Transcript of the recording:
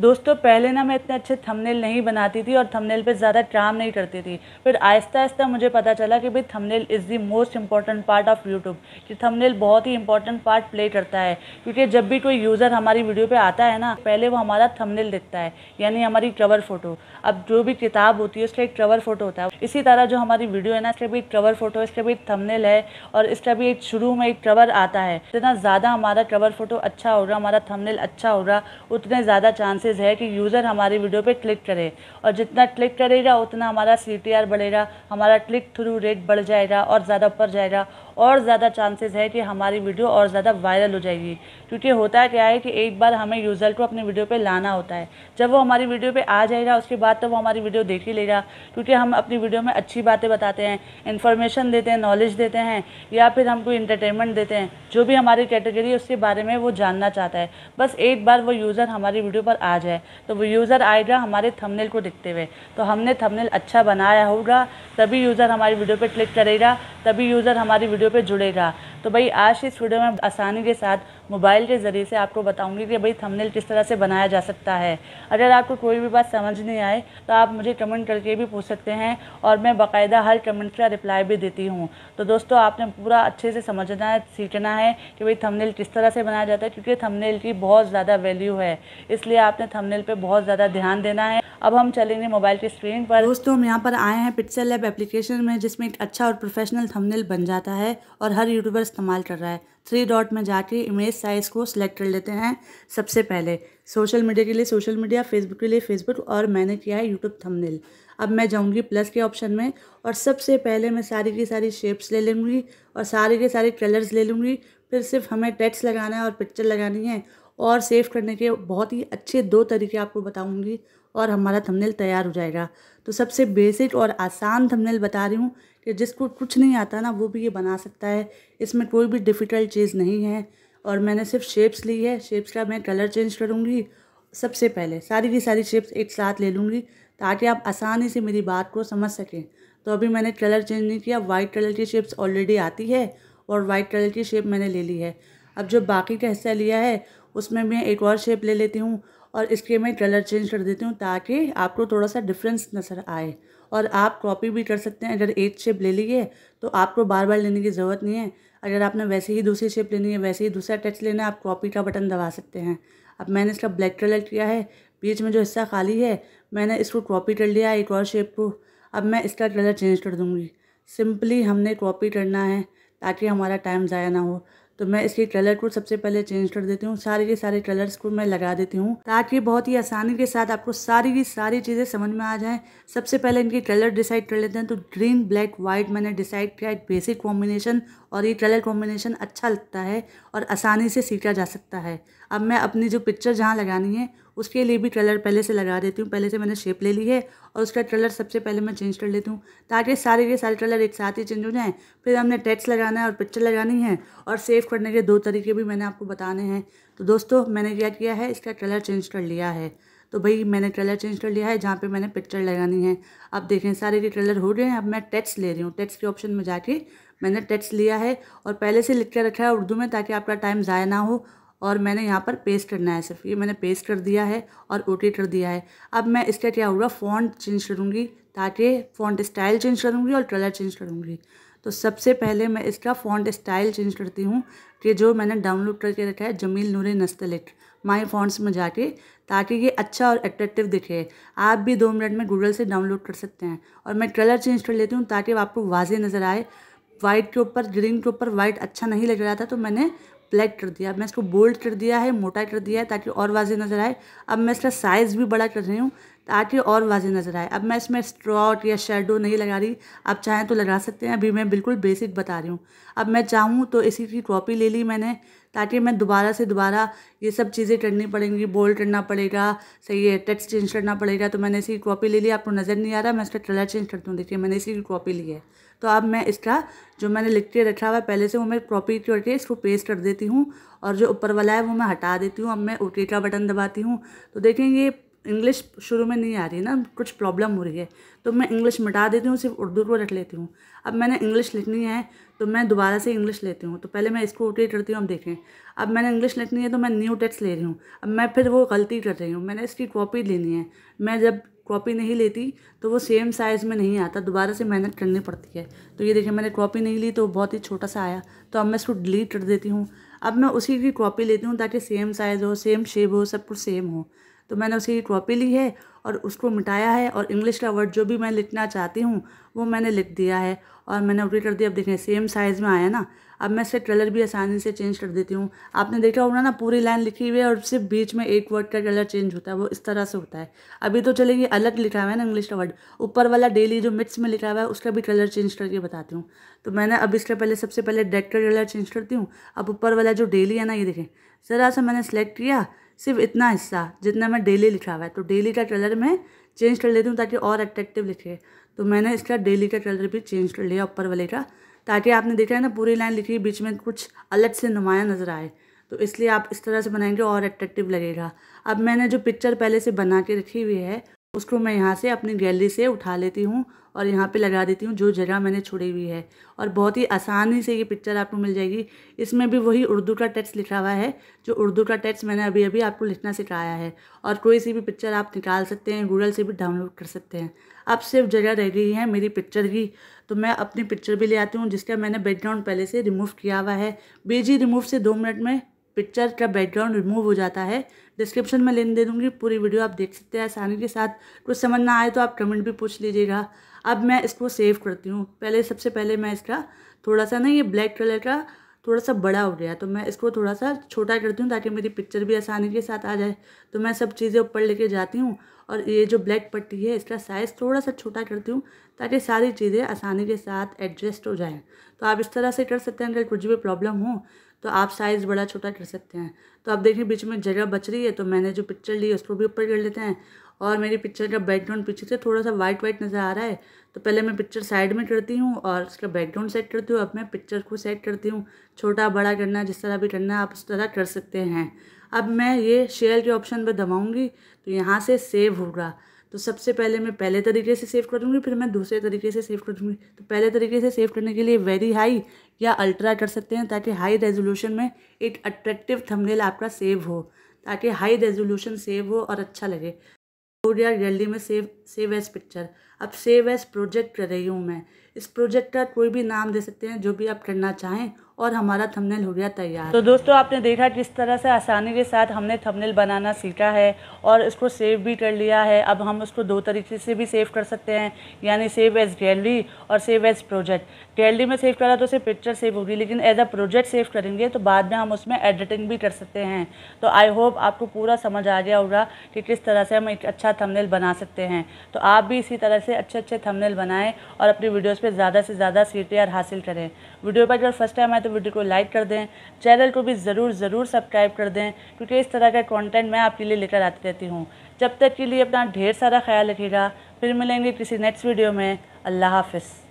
दोस्तों पहले ना मैं इतने अच्छे थंबनेल नहीं बनाती थी और थंबनेल पे ज़्यादा ट्राम नहीं करती थी फिर आहिस्ता आहिस्ता मुझे पता चला कि भाई thumbnail is the most important part of YouTube कि थंबनेल बहुत ही इंपॉर्टेंट पार्ट प्ले करता है क्योंकि जब भी कोई यूज़र हमारी वीडियो पर आता है ना पहले वो हमारा थमनेल देखता है यानी हमारी कवर फ़ोटो अब जो भी किताब होती है उसका एक कवर फ़ोटो होता है इसी तरह जो हमारी वीडियो है ना इसका भी एक कवर फ़ोटो इसका भी एक थमनेल है और इसका भी एक शुरू में एक कवर आता है जितना ज़्यादा हमारा कवर फ़ोटो अच्छा होगा हमारा थमनेल अच्छा होगा उतने ज़्यादा चांसेस चांसेस है कि यूज़र हमारी वीडियो पे क्लिक करे और जितना क्लिक करेगा उतना हमारा सी बढ़ेगा हमारा क्लिक थ्रू रेट बढ़ जाएगा और ज़्यादा ऊपर जाएगा और ज़्यादा चांसेस है कि हमारी वीडियो और ज़्यादा वायरल हो जाएगी क्योंकि होता क्या है कि एक बार हमें यूज़र को अपनी वीडियो पे लाना होता है जब वो हमारी वीडियो पे आ जाएगा उसके बाद तो वो हमारी वीडियो देख ही लेगा क्योंकि हम अपनी वीडियो में अच्छी बातें बताते हैं इन्फॉर्मेशन देते हैं नॉलेज देते हैं या फिर हम कोई इंटरटेनमेंट देते हैं जो भी हमारी कैटेगरी उसके बारे में वो जानना चाहता है बस एक बार वो यूज़र हमारी वीडियो पर आ जाए तो वो यूज़र आएगा हमारे थमनेल को देखते हुए तो हमने थमनेल अच्छा बनाया होगा तभी यूज़र हमारी वीडियो पर क्लिक करेगा तभी यूज़र हमारी वीडियो पे जुड़ेगा तो भाई आज इस वीडियो में आसानी के साथ मोबाइल के ज़रिए से आपको बताऊंगी कि भाई थंबनेल किस तरह से बनाया जा सकता है अगर आपको कोई भी बात समझ नहीं आए तो आप मुझे कमेंट करके भी पूछ सकते हैं और मैं बाकायदा हर कमेंट का रिप्लाई भी देती हूँ तो दोस्तों आपने पूरा अच्छे से समझना है सीखना है कि भाई थमनेल किस तरह से बनाया जाता है क्योंकि थमनेल की बहुत ज़्यादा वैल्यू है इसलिए आपने थमनेल पर बहुत ज़्यादा ध्यान देना है अब हम चलेंगे मोबाइल की स्क्रीन पर दोस्तों हम यहाँ पर आए हैं पिक्सल लैब एप्लीकेशन में जिसमें एक अच्छा और प्रोफेशनल थंबनेल बन जाता है और हर यूट्यूबर इस्तेमाल कर रहा है थ्री डॉट में जाके इमेज साइज़ को सिलेक्ट कर लेते हैं सबसे पहले सोशल मीडिया के लिए सोशल मीडिया फेसबुक के लिए फेसबुक और मैंने किया है यूट्यूब थंबनेल अब मैं जाऊंगी प्लस के ऑप्शन में और सबसे पहले मैं सारी की सारी शेप्स ले लूँगी और सारे के सारे कलर्स ले लूँगी फिर सिर्फ हमें टेक्स्ट लगाना है और पिक्चर लगानी है और सेव करने के बहुत ही अच्छे दो तरीके आपको बताऊँगी और हमारा थंबनेल तैयार हो जाएगा तो सबसे बेसिक और आसान थंबनेल बता रही हूँ कि जिसको कुछ नहीं आता ना वो भी ये बना सकता है इसमें कोई भी डिफ़िकल्ट चीज़ नहीं है और मैंने सिर्फ शेप्स ली है शेप्स का मैं कलर चेंज करूँगी सबसे पहले सारी की सारी शेप्स एक साथ ले लूँगी ताकि आप आसानी से मेरी बात को समझ सकें तो अभी मैंने कलर चेंज नहीं किया वाइट कलर की शेप्स ऑलरेडी आती है और वाइट कलर की शेप मैंने ले ली है अब जो बाकी का हिस्सा लिया है उसमें मैं एक और शेप ले लेती हूँ और इसके मैं कलर चेंज कर देती हूँ ताकि आपको थोड़ा सा डिफरेंस नज़र आए और आप कॉपी भी कर सकते हैं अगर एक शेप ले लीजिए तो आपको बार बार लेने की ज़रूरत नहीं है अगर आपने वैसे ही दूसरी शेप लेनी है वैसे ही दूसरा टच लेना है आप कॉपी का बटन दबा सकते हैं अब मैंने इसका ब्लैक कलर किया है बीच में जो हिस्सा खाली है मैंने इसको कॉपी कर लिया एक और शेप को अब मैं इसका कलर चेंज कर दूँगी सिंपली हमने कॉपी करना है ताकि हमारा टाइम ज़ाया ना हो तो मैं इसके कलर को सबसे पहले चेंज कर देती हूँ सारे के सारे कलर्स को मैं लगा देती हूँ ताकि बहुत ही आसानी के साथ आपको सारी की सारी चीज़ें समझ में आ जाए सबसे पहले इनके कलर डिसाइड कर लेते हैं तो ग्रीन ब्लैक वाइट मैंने डिसाइड किया एक बेसिक कॉम्बिनेशन और ये कलर कॉम्बिनेशन अच्छा लगता है और आसानी से सीखा जा सकता है अब मैं अपनी जो पिक्चर जहाँ लगानी है उसके लिए भी ट्रेलर पहले से लगा देती हूँ पहले से मैंने शेप ले ली है और उसका ट्रेलर सबसे पहले मैं चेंज कर लेती हूँ ताकि सारे के सारे ट्रेलर एक साथ ही चेंज हो जाएँ फिर हमने टैक्स लगाना है और पिक्चर लगानी है और सेव करने के दो तरीके भी मैंने आपको बताने हैं तो दोस्तों मैंने क्या किया है इसका ट्रेलर चेंज कर लिया है तो भाई मैंने ट्रेलर चेंज कर लिया है जहाँ पे मैंने पिक्चर लगानी है अब देखें सारे के ट्रेलर हो गए हैं अब मैं टेक्स्ट ले रही हूँ टेक्स्ट के ऑप्शन में जाके मैंने टेक्स्ट लिया है और पहले से लिख के रखा है उर्दू में ताकि आपका टाइम ज़ाया ना हो और मैंने यहाँ पर पेस्ट करना है सिर्फ ये मैंने पेस्ट कर दिया है और रोटेट कर दिया है अब मैं इसका क्या होगा फ़ॉन्ट चेंज करूँगी ताकि फ़ॉन्ट स्टाइल चेंज करूँगी और कलर चेंज करूँगी तो सबसे पहले मैं इसका फ़ॉन्ट स्टाइल चेंज करती हूँ कि जो मैंने डाउनलोड करके रखा है जमील नूर नस्तलिक माई फॉन्ट्स में जाके ताकि ये अच्छा और अट्रैक्टिव दिखे आप भी दो मिनट में गूगल से डाउनलोड कर सकते हैं और मैं कलर चेंज कर लेती हूँ ताकि आपको वाजे नज़र आए वाइट के ऊपर ग्रीन के ऊपर वाइट अच्छा नहीं लग रहा था तो मैंने ब्लैक कर दिया मैं इसको बोल्ड कर दिया है मोटा कर दिया है ताकि और वाजे नज़र आए अब मैं इसका साइज़ भी बड़ा कर रही हूँ ताकि और वाजे नज़र आए अब मैं इसमें स्ट्रॉट या शेडो नहीं लगा रही आप चाहें तो लगा सकते हैं अभी मैं बिल्कुल बेसिक बता रही हूँ अब मैं चाहूँ तो इसी की कॉपी ले ली मैंने ताकि मैं दोबारा से दोबारा ये सब चीज़ें करनी पड़ेंगी बोल्ड करना पड़ेगा सही है टेक्स्ट चेंज करना पड़ेगा तो मैंने इसी की कॉपी ले ली आपको नज़र नहीं आ रहा मैं इसका कलर चेंज कर दूँ देखिए मैंने इसी की कॉपी ली है तो अब मैं इसका जो मैंने लिख के रखा हुआ है पहले से वो मैं कॉपी करके इसको पेस्ट कर देती हूँ और जो ऊपर वाला है वो मैं हटा देती हूँ अब मैं ओके का बटन दबाती हूँ तो देखें ये इंग्लिश शुरू में नहीं आ रही ना कुछ प्रॉब्लम हो रही है तो मैं इंग्लिश मिटा देती हूँ सिर्फ उर्दू को रख लेती हूँ अब मैंने इंग्लिश लिखनी है तो मैं दोबारा से इंग्लिश लेती हूँ तो पहले मैं इसको ओके करती हूँ अब देखें अब मैंने इंग्लिश लिखनी है तो मैं न्यू टेक्स्ट ले रही हूँ अब मैं फिर वो गलती कर रही हूँ मैंने इसकी कॉपी लेनी है मैं जब कॉपी नहीं लेती तो वो सेम साइज़ में नहीं आता दोबारा से मेहनत करनी पड़ती है तो ये देखिए मैंने कॉपी नहीं ली तो बहुत ही छोटा सा आया तो अब मैं इसको डिलीट कर देती हूँ अब मैं उसी की कॉपी लेती हूँ ताकि सेम साइज़ हो सेम शेप हो सब कुछ सेम हो तो मैंने उसी की कॉपी ली है और उसको मिटाया है और इंग्लिश का वर्ड जो भी मैं लिखना चाहती हूँ वो मैंने लिख दिया है और मैंने अपडेट कर दिया अब देखें सेम साइज़ में आया ना अब मैं इसका ट्रेलर भी आसानी से चेंज कर देती हूँ आपने देखा होगा ना पूरी लाइन लिखी हुई है और सिर्फ बीच में एक वर्ड का कलर चेंज होता है वो इस तरह से होता है अभी तो चलेंगे अलग लिखा हुआ है ना इंग्लिश का वर्ड ऊपर वाला डेली जो मिक्स में लिखा हुआ है उसका भी कलर चेंज करके बताती हूँ तो मैंने अब इसका पहले सबसे पहले डेक का कलर चेंज करती हूँ अब ऊपर वाला जो डेली है ना ये देखें ज़रा सा मैंने सेलेक्ट किया सिर्फ इतना हिस्सा जितना मैं डेली लिखा हुआ है तो डेली का ट्रेलर मैं चेंज कर लेती हूँ ताकि और अट्रैक्टिव लिखे तो मैंने इसका डेली का कलर भी चेंज कर लिया ऊपर वाले का ताकि आपने देखा है ना पूरी लाइन लिखी बीच में कुछ अलग से नुमाया नज़र आए तो इसलिए आप इस तरह से बनाएंगे और अट्रैक्टिव लगेगा अब मैंने जो पिक्चर पहले से बना के रखी हुई है उसको मैं यहाँ से अपनी गैलरी से उठा लेती हूँ और यहाँ पे लगा देती हूँ जो जगह मैंने छोड़ी हुई है और बहुत ही आसानी से ये पिक्चर आपको मिल जाएगी इसमें भी वही उर्दू का टेक्स्ट लिखा हुआ है जो उर्दू का टेक्स्ट मैंने अभी अभी आपको लिखना सिखाया है और कोई सी भी पिक्चर आप निकाल सकते हैं गूगल से भी डाउनलोड कर सकते हैं अब सिर्फ जगह रह गई है मेरी पिक्चर की तो मैं अपनी पिक्चर भी ले आती हूँ जिसका मैंने बैकग्राउंड पहले से रिमूव किया हुआ है बीजी रिमूव से दो मिनट में पिक्चर का बैकग्राउंड रिमूव हो जाता है डिस्क्रिप्शन में लिंक दे दूँगी पूरी वीडियो आप देख सकते हैं आसानी के साथ कुछ समझ ना आए तो आप कमेंट भी पूछ लीजिएगा अब मैं इसको सेव करती हूँ पहले सबसे पहले मैं इसका थोड़ा सा ना ये ब्लैक कलर का थोड़ा सा बड़ा हो गया तो मैं इसको थोड़ा सा छोटा करती हूँ ताकि मेरी पिक्चर भी आसानी के साथ आ जाए तो मैं सब चीज़ें ऊपर लेके जाती हूँ और ये जो ब्लैक पट्टी है इसका साइज़ थोड़ा सा छोटा करती हूँ ताकि सारी चीज़ें आसानी के साथ एडजस्ट हो जाएँ तो आप इस तरह से कर सकते हैं अगर कुछ भी प्रॉब्लम हो तो आप साइज़ बड़ा छोटा कर सकते हैं तो अब देखिए बीच में जगह बच रही है तो मैंने जो पिक्चर ली है उसको भी ऊपर कर लेते हैं और मेरी पिक्चर का बैकग्राउंड पीछे से थोड़ा सा वाइट वाइट नज़र आ रहा है तो पहले मैं पिक्चर साइड में करती हूँ और उसका बैकग्राउंड सेट करती हूँ अब मैं पिक्चर को सेट करती हूँ छोटा बड़ा करना जिस तरह भी करना आप उस तरह कर सकते हैं अब मैं ये शेयर के ऑप्शन पर दबाऊँगी तो यहाँ से सेव होगा तो सबसे पहले मैं पहले तरीके से सेव कर दूँगी फिर मैं दूसरे तरीके से सेव कर दूँगी तो पहले तरीके से सेव करने के लिए वेरी हाई या अल्ट्रा कर सकते हैं ताकि हाई रेजोल्यूशन में एक अट्रैक्टिव थंबनेल आपका सेव हो ताकि हाई रेजोल्यूशन सेव हो और अच्छा लगे हो गया गैलरी में सेव सेव एज पिक्चर अब सेव एज प्रोजेक्ट कर रही हूँ मैं इस प्रोजेक्ट का कोई भी नाम दे सकते हैं जो भी आप करना चाहें और हमारा थंबनेल हो गया तैयार तो दोस्तों आपने देखा किस तरह से आसानी के साथ हमने थंबनेल बनाना सीखा है और इसको सेव भी कर लिया है अब हम उसको दो तरीके से भी सेव कर सकते हैं यानी सेव एज गैलरी और सेव एज प्रोजेक्ट गैलरी में सेव करा तो सिर्फ पिक्चर सेव होगी लेकिन एज अ प्रोजेक्ट सेव करेंगे तो बाद में हम उसमें एडिटिंग भी कर सकते हैं तो आई होप आपको पूरा समझ आ गया होगा कि किस तरह से हम एक अच्छा थमनेल बना सकते हैं तो आप भी इसी तरह से अच्छे अच्छे थमनेल बनाएँ और अपनी वीडियोज़ पर ज़्यादा से ज़्यादा सी हासिल करें वीडियो पर अगर फर्स्ट टाइम आए तो वीडियो को लाइक कर दें चैनल को भी ज़रूर ज़रूर सब्सक्राइब कर दें क्योंकि इस तरह का कॉन्टेंट मैं आपके लिए लेकर आती रहती हूँ जब तक के लिए अपना ढेर सारा ख्याल रखिएगा फिर मिलेंगे किसी नेक्स्ट वीडियो में अल्लाह हाफिज़